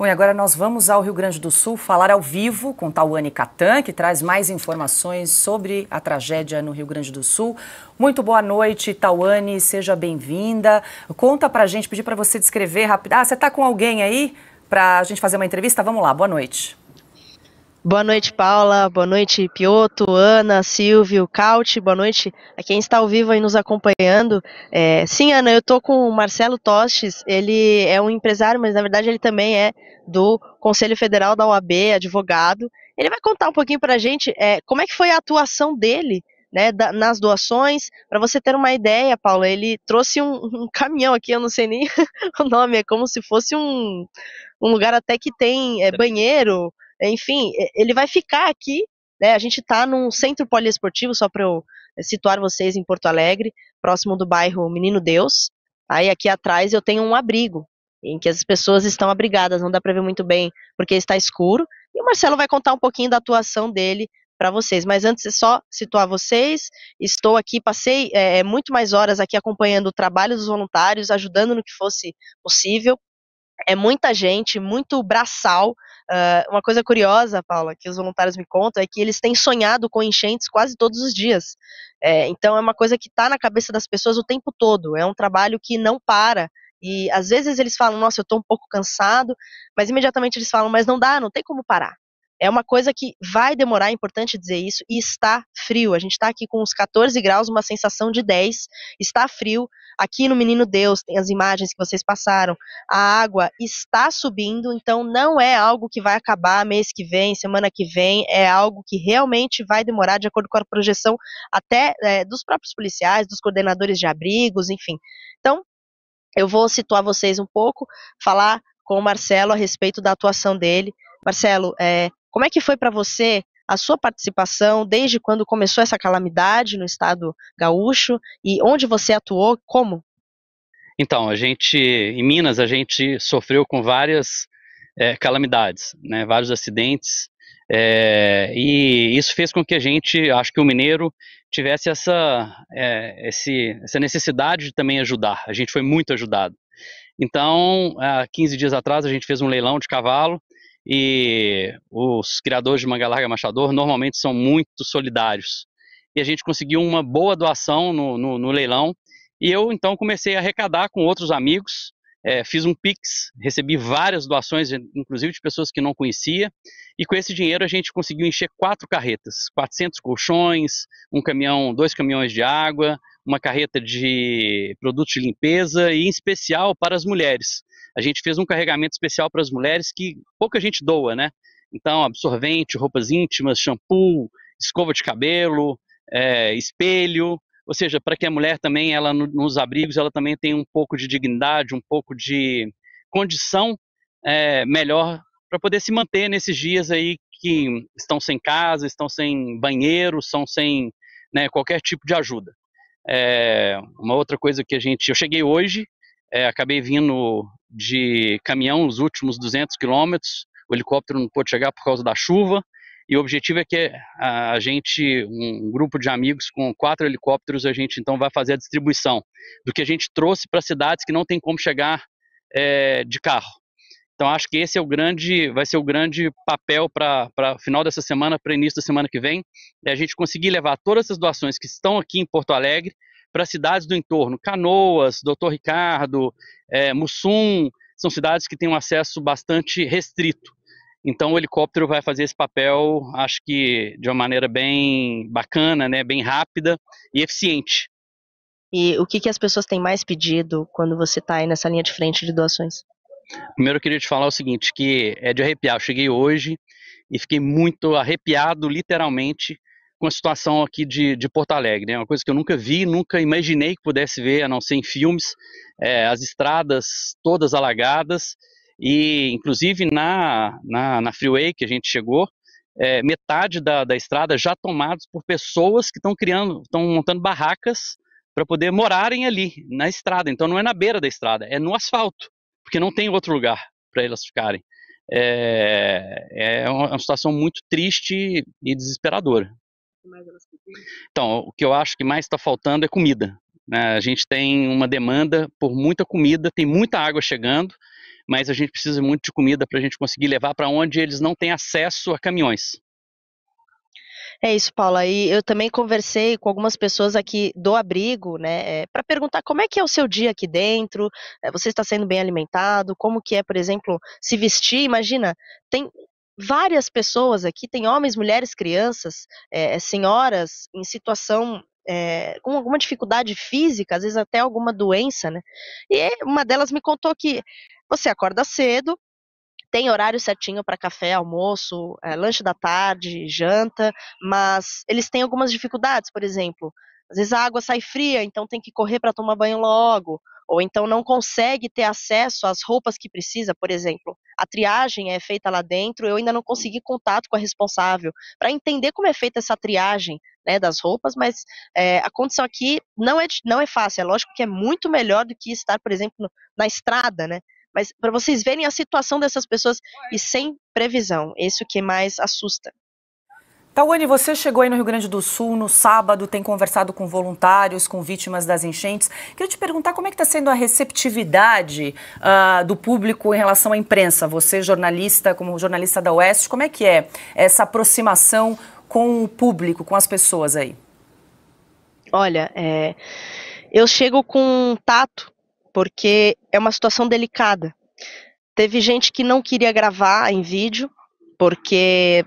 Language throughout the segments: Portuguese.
Bom, e agora nós vamos ao Rio Grande do Sul falar ao vivo com Tauane Catan, que traz mais informações sobre a tragédia no Rio Grande do Sul. Muito boa noite, Tauane, seja bem-vinda. Conta pra gente, pedi para você descrever rápido. Ah, você está com alguém aí para a gente fazer uma entrevista? Vamos lá, boa noite. Boa noite, Paula. Boa noite, Pioto, Ana, Silvio, Cauti. Boa noite a quem está ao vivo aí nos acompanhando. É, sim, Ana, eu estou com o Marcelo Tostes. Ele é um empresário, mas na verdade ele também é do Conselho Federal da OAB, advogado. Ele vai contar um pouquinho para a gente é, como é que foi a atuação dele né, da, nas doações. Para você ter uma ideia, Paula, ele trouxe um, um caminhão aqui, eu não sei nem o nome, é como se fosse um, um lugar até que tem é, banheiro enfim, ele vai ficar aqui. Né? A gente está num centro poliesportivo, só para eu eh, situar vocês em Porto Alegre, próximo do bairro Menino Deus. Aí aqui atrás eu tenho um abrigo, em que as pessoas estão abrigadas, não dá para ver muito bem porque está escuro. E o Marcelo vai contar um pouquinho da atuação dele para vocês. Mas antes, é só situar vocês. Estou aqui, passei é, muito mais horas aqui acompanhando o trabalho dos voluntários, ajudando no que fosse possível é muita gente, muito braçal. Uh, uma coisa curiosa, Paula, que os voluntários me contam, é que eles têm sonhado com enchentes quase todos os dias. É, então é uma coisa que está na cabeça das pessoas o tempo todo. É um trabalho que não para. E às vezes eles falam, nossa, eu estou um pouco cansado, mas imediatamente eles falam, mas não dá, não tem como parar. É uma coisa que vai demorar, é importante dizer isso, e está frio. A gente está aqui com uns 14 graus, uma sensação de 10, está frio. Aqui no Menino Deus tem as imagens que vocês passaram. A água está subindo, então não é algo que vai acabar mês que vem, semana que vem, é algo que realmente vai demorar, de acordo com a projeção até é, dos próprios policiais, dos coordenadores de abrigos, enfim. Então, eu vou situar vocês um pouco, falar com o Marcelo a respeito da atuação dele. Marcelo, é, como é que foi para você a sua participação desde quando começou essa calamidade no estado gaúcho e onde você atuou, como? Então, a gente, em Minas, a gente sofreu com várias é, calamidades, né, vários acidentes, é, e isso fez com que a gente, acho que o mineiro, tivesse essa, é, esse, essa necessidade de também ajudar. A gente foi muito ajudado. Então, há 15 dias atrás, a gente fez um leilão de cavalo e os criadores de manga larga machador normalmente são muito solidários. E a gente conseguiu uma boa doação no, no, no leilão e eu então comecei a arrecadar com outros amigos, é, fiz um Pix, recebi várias doações, inclusive de pessoas que não conhecia, e com esse dinheiro a gente conseguiu encher quatro carretas, 400 colchões, um caminhão, dois caminhões de água, uma carreta de produtos de limpeza e em especial para as mulheres a gente fez um carregamento especial para as mulheres que pouca gente doa, né? Então, absorvente, roupas íntimas, shampoo, escova de cabelo, é, espelho, ou seja, para que a mulher também, ela nos abrigos, ela também tenha um pouco de dignidade, um pouco de condição é, melhor para poder se manter nesses dias aí que estão sem casa, estão sem banheiro, são sem né, qualquer tipo de ajuda. É, uma outra coisa que a gente, eu cheguei hoje, é, acabei vindo de caminhão os últimos 200 quilômetros, o helicóptero não pôde chegar por causa da chuva, e o objetivo é que a gente, um grupo de amigos com quatro helicópteros, a gente então vai fazer a distribuição do que a gente trouxe para cidades que não tem como chegar é, de carro. Então acho que esse é o grande, vai ser o grande papel para o final dessa semana, para início da semana que vem, é a gente conseguir levar todas essas doações que estão aqui em Porto Alegre para cidades do entorno. Canoas, Doutor Ricardo, é, Mussum, são cidades que têm um acesso bastante restrito. Então o helicóptero vai fazer esse papel, acho que de uma maneira bem bacana, né, bem rápida e eficiente. E o que, que as pessoas têm mais pedido quando você está aí nessa linha de frente de doações? Primeiro eu queria te falar o seguinte, que é de arrepiar. Eu cheguei hoje e fiquei muito arrepiado, literalmente, com a situação aqui de, de Porto Alegre. É né? uma coisa que eu nunca vi, nunca imaginei que pudesse ver, a não ser em filmes, é, as estradas todas alagadas e, inclusive, na, na, na freeway que a gente chegou, é, metade da, da estrada já tomados por pessoas que estão criando, estão montando barracas para poder morarem ali na estrada. Então não é na beira da estrada, é no asfalto, porque não tem outro lugar para elas ficarem. É, é, é uma situação muito triste e desesperadora. Então, o que eu acho que mais está faltando é comida. Né? A gente tem uma demanda por muita comida, tem muita água chegando, mas a gente precisa muito de comida para a gente conseguir levar para onde eles não têm acesso a caminhões. É isso, Paula. E eu também conversei com algumas pessoas aqui do abrigo, né, eh, para perguntar como é que é o seu dia aqui dentro. Eh, você está sendo bem alimentado? Como que é, por exemplo, se vestir? Imagina, tem várias pessoas aqui, tem homens, mulheres, crianças, é, senhoras em situação é, com alguma dificuldade física, às vezes até alguma doença, né? E uma delas me contou que você acorda cedo, tem horário certinho para café, almoço, é, lanche da tarde, janta, mas eles têm algumas dificuldades, por exemplo, às vezes a água sai fria, então tem que correr para tomar banho logo, ou então não consegue ter acesso às roupas que precisa, por exemplo. A triagem é feita lá dentro, eu ainda não consegui contato com a responsável para entender como é feita essa triagem né, das roupas, mas é, a condição aqui não é, não é fácil, é lógico que é muito melhor do que estar, por exemplo, na estrada, né? Mas para vocês verem a situação dessas pessoas e sem previsão, isso que mais assusta. Tawane, você chegou aí no Rio Grande do Sul no sábado, tem conversado com voluntários, com vítimas das enchentes. Queria te perguntar como é que está sendo a receptividade uh, do público em relação à imprensa. Você, jornalista, como jornalista da Oeste, como é que é essa aproximação com o público, com as pessoas aí? Olha, é, eu chego com tato, porque é uma situação delicada. Teve gente que não queria gravar em vídeo, porque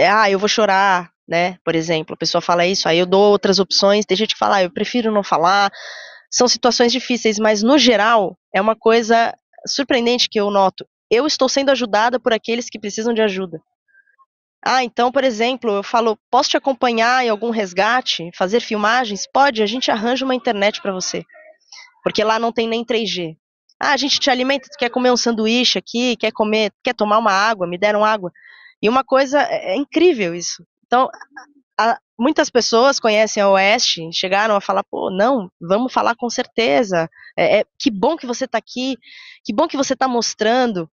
é, ah, eu vou chorar, né? Por exemplo, a pessoa fala isso, aí eu dou outras opções, tem gente que fala, ah, eu prefiro não falar. São situações difíceis, mas no geral é uma coisa surpreendente que eu noto. Eu estou sendo ajudada por aqueles que precisam de ajuda. Ah, então, por exemplo, eu falo, posso te acompanhar em algum resgate, fazer filmagens? Pode, a gente arranja uma internet para você. Porque lá não tem nem 3G. Ah, a gente te alimenta, quer comer um sanduíche aqui, quer comer, quer tomar uma água, me deram água. E uma coisa é, é incrível isso. Então, a, muitas pessoas conhecem a Oeste, chegaram a falar, pô, não, vamos falar com certeza. É, é que bom que você está aqui, que bom que você está mostrando.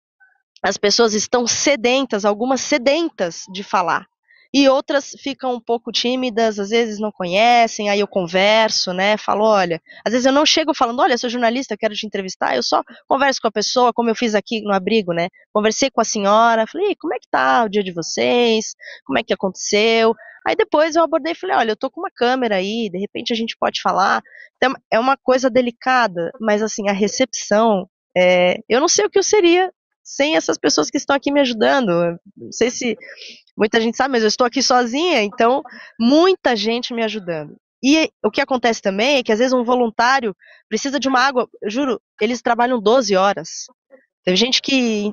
As pessoas estão sedentas, algumas sedentas de falar e outras ficam um pouco tímidas, às vezes não conhecem, aí eu converso, né? Falo, olha, às vezes eu não chego falando, olha, sou jornalista, quero te entrevistar, eu só converso com a pessoa, como eu fiz aqui no abrigo, né? Conversei com a senhora, falei, como é que tá o dia de vocês? Como é que aconteceu? Aí depois eu abordei e falei, olha, eu tô com uma câmera aí, de repente a gente pode falar. Então, é uma coisa delicada, mas assim, a recepção, é, eu não sei o que eu seria sem essas pessoas que estão aqui me ajudando. Não sei se muita gente sabe, mas eu estou aqui sozinha, então muita gente me ajudando. E o que acontece também é que às vezes um voluntário precisa de uma água, juro, eles trabalham 12 horas. Tem gente que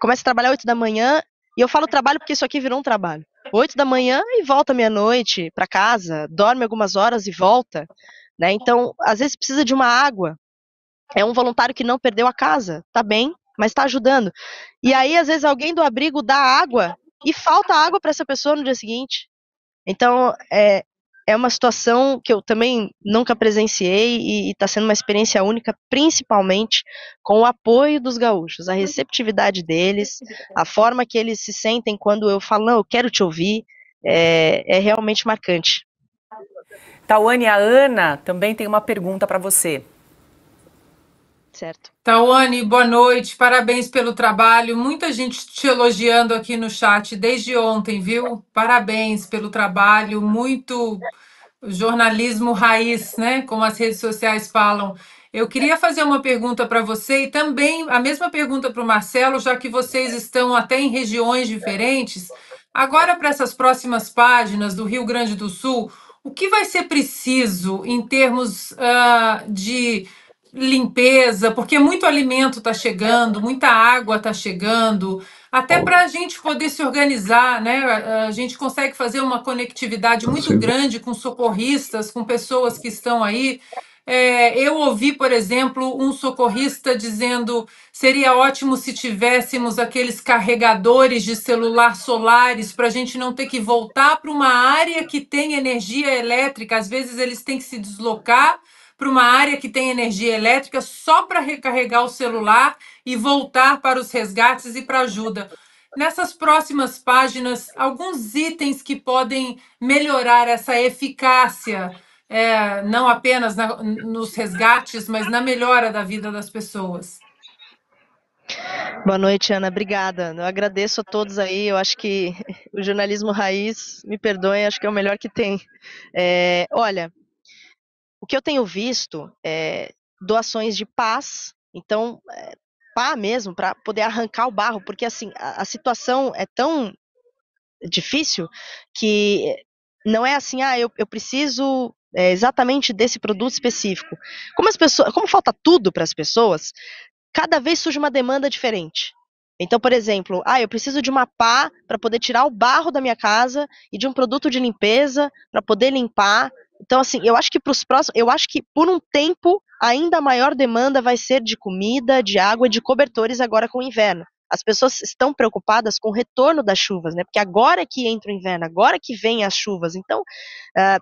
começa a trabalhar 8 da manhã, e eu falo trabalho porque isso aqui virou um trabalho. 8 da manhã e volta meia-noite para casa, dorme algumas horas e volta. Né? Então, às vezes precisa de uma água. É um voluntário que não perdeu a casa, tá bem, mas está ajudando. E aí, às vezes, alguém do abrigo dá água e falta água para essa pessoa no dia seguinte. Então, é, é uma situação que eu também nunca presenciei e está sendo uma experiência única, principalmente com o apoio dos gaúchos, a receptividade deles, a forma que eles se sentem quando eu falo, não, eu quero te ouvir, é, é realmente marcante. Tauane, a Ana também tem uma pergunta para você. Certo. Tawane, boa noite, parabéns pelo trabalho. Muita gente te elogiando aqui no chat desde ontem, viu? Parabéns pelo trabalho, muito jornalismo raiz, né? Como as redes sociais falam. Eu queria fazer uma pergunta para você e também a mesma pergunta para o Marcelo, já que vocês estão até em regiões diferentes. Agora, para essas próximas páginas do Rio Grande do Sul, o que vai ser preciso em termos uh, de limpeza, porque muito alimento está chegando, muita água está chegando, até para a gente poder se organizar, né? A gente consegue fazer uma conectividade muito grande com socorristas, com pessoas que estão aí. É, eu ouvi, por exemplo, um socorrista dizendo seria ótimo se tivéssemos aqueles carregadores de celular solares para a gente não ter que voltar para uma área que tem energia elétrica. Às vezes eles têm que se deslocar para uma área que tem energia elétrica só para recarregar o celular e voltar para os resgates e para ajuda. Nessas próximas páginas, alguns itens que podem melhorar essa eficácia, é, não apenas na, nos resgates, mas na melhora da vida das pessoas. Boa noite, Ana. Obrigada. Eu agradeço a todos aí. Eu acho que o jornalismo raiz, me perdoem, acho que é o melhor que tem. É, olha, o que eu tenho visto é doações de paz, então, é, pá mesmo, para poder arrancar o barro, porque assim, a, a situação é tão difícil que não é assim, ah, eu, eu preciso é, exatamente desse produto específico. Como as pessoas, como falta tudo para as pessoas, cada vez surge uma demanda diferente. Então, por exemplo, ah, eu preciso de uma pá para poder tirar o barro da minha casa e de um produto de limpeza para poder limpar. Então, assim, eu acho que para os próximos, eu acho que por um tempo ainda maior demanda vai ser de comida, de água, de cobertores agora com o inverno. As pessoas estão preocupadas com o retorno das chuvas, né? Porque agora que entra o inverno, agora que vem as chuvas. Então, uh,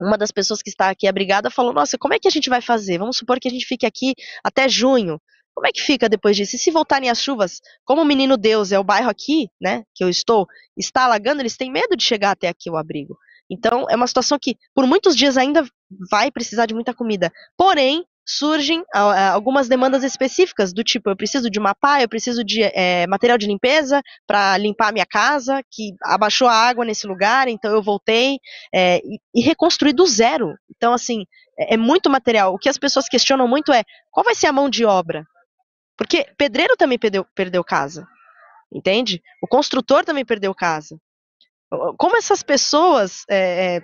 uma das pessoas que está aqui abrigada falou: Nossa, como é que a gente vai fazer? Vamos supor que a gente fique aqui até junho. Como é que fica depois disso? E se voltarem as chuvas, como o Menino Deus é o bairro aqui, né, que eu estou, está alagando, eles têm medo de chegar até aqui o abrigo. Então, é uma situação que, por muitos dias, ainda vai precisar de muita comida. Porém, surgem ah, ah, algumas demandas específicas, do tipo, eu preciso de uma pá, eu preciso de é, material de limpeza para limpar a minha casa, que abaixou a água nesse lugar, então eu voltei, é, e, e do zero. Então, assim, é, é muito material. O que as pessoas questionam muito é, qual vai ser a mão de obra? Porque pedreiro também perdeu, perdeu casa, entende? O construtor também perdeu casa. Como essas pessoas, é,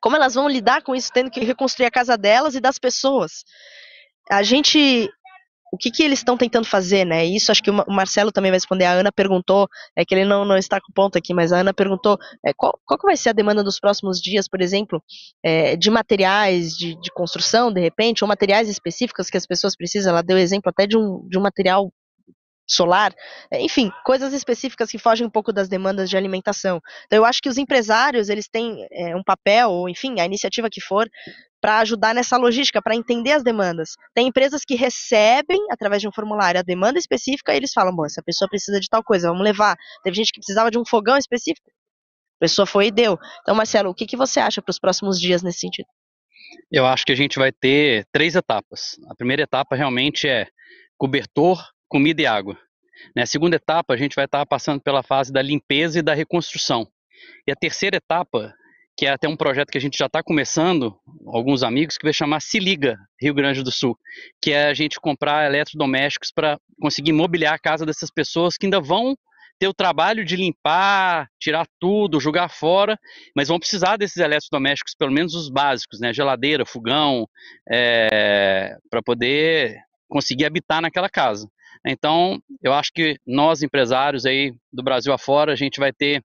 como elas vão lidar com isso, tendo que reconstruir a casa delas e das pessoas? A gente o que, que eles estão tentando fazer, né? Isso acho que o Marcelo também vai responder. A Ana perguntou, é que ele não, não está com ponto aqui, mas a Ana perguntou é, qual, qual que vai ser a demanda dos próximos dias, por exemplo, é, de materiais de, de construção, de repente, ou materiais específicos que as pessoas precisam. Ela deu exemplo até de um, de um material solar, é, enfim, coisas específicas que fogem um pouco das demandas de alimentação. Então eu acho que os empresários eles têm é, um papel, ou enfim, a iniciativa que for, para ajudar nessa logística, para entender as demandas. Tem empresas que recebem através de um formulário a demanda específica e eles falam, bom, essa pessoa precisa de tal coisa, vamos levar. Teve gente que precisava de um fogão específico, a pessoa foi e deu. Então, Marcelo, o que, que você acha para os próximos dias nesse sentido? Eu acho que a gente vai ter três etapas. A primeira etapa realmente é cobertor comida e água. Na né? segunda etapa, a gente vai estar passando pela fase da limpeza e da reconstrução. E a terceira etapa, que é até um projeto que a gente já está começando, alguns amigos, que vai chamar Se Liga Rio Grande do Sul, que é a gente comprar eletrodomésticos para conseguir mobiliar a casa dessas pessoas que ainda vão ter o trabalho de limpar, tirar tudo, jogar fora, mas vão precisar desses eletrodomésticos, pelo menos os básicos, né? Geladeira, fogão, é, para poder conseguir habitar naquela casa. Então, eu acho que nós empresários aí do Brasil afora, a gente vai ter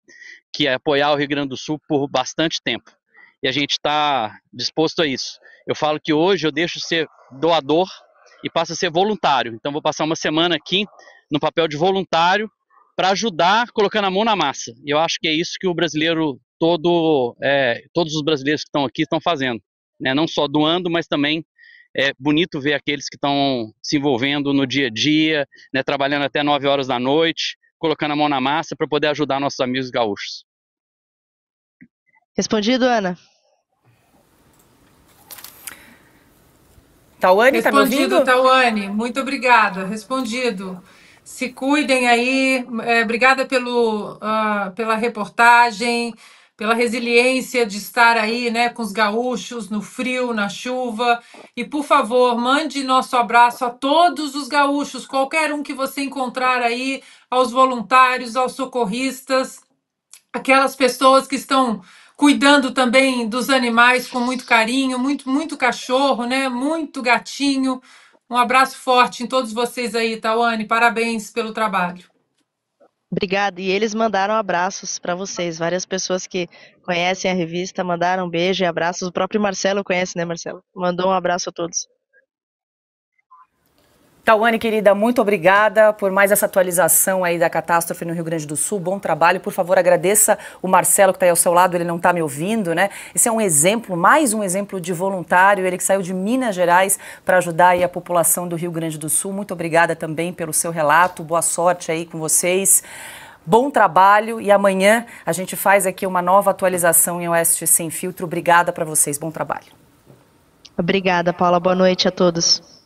que apoiar o Rio Grande do Sul por bastante tempo. E a gente está disposto a isso. Eu falo que hoje eu deixo ser doador e passo a ser voluntário. Então, vou passar uma semana aqui no papel de voluntário para ajudar colocando a mão na massa. E eu acho que é isso que o brasileiro todo, é, todos os brasileiros que estão aqui estão fazendo. Né? Não só doando, mas também é bonito ver aqueles que estão se envolvendo no dia a dia, né, trabalhando até 9 horas da noite, colocando a mão na massa para poder ajudar nossos amigos gaúchos. Respondido, Ana? Tauane, tá me ouvindo? Tauane, muito obrigada. Respondido. Se cuidem aí. É, obrigada pelo, uh, pela reportagem pela resiliência de estar aí né, com os gaúchos, no frio, na chuva. E, por favor, mande nosso abraço a todos os gaúchos, qualquer um que você encontrar aí, aos voluntários, aos socorristas, aquelas pessoas que estão cuidando também dos animais com muito carinho, muito, muito cachorro, né? Muito gatinho. Um abraço forte em todos vocês aí, Tawane. Parabéns pelo trabalho. Obrigada. E eles mandaram abraços para vocês. Várias pessoas que conhecem a revista mandaram beijo e abraços. O próprio Marcelo conhece, né, Marcelo? Mandou um abraço a todos. Tauane, querida, muito obrigada por mais essa atualização aí da catástrofe no Rio Grande do Sul. Bom trabalho. Por favor, agradeça o Marcelo que está aí ao seu lado, ele não está me ouvindo, né? Esse é um exemplo, mais um exemplo de voluntário, ele que saiu de Minas Gerais para ajudar aí a população do Rio Grande do Sul. Muito obrigada também pelo seu relato. Boa sorte aí com vocês. Bom trabalho e amanhã a gente faz aqui uma nova atualização em Oeste Sem Filtro. Obrigada para vocês. Bom trabalho. Obrigada, Paula. Boa noite a todos.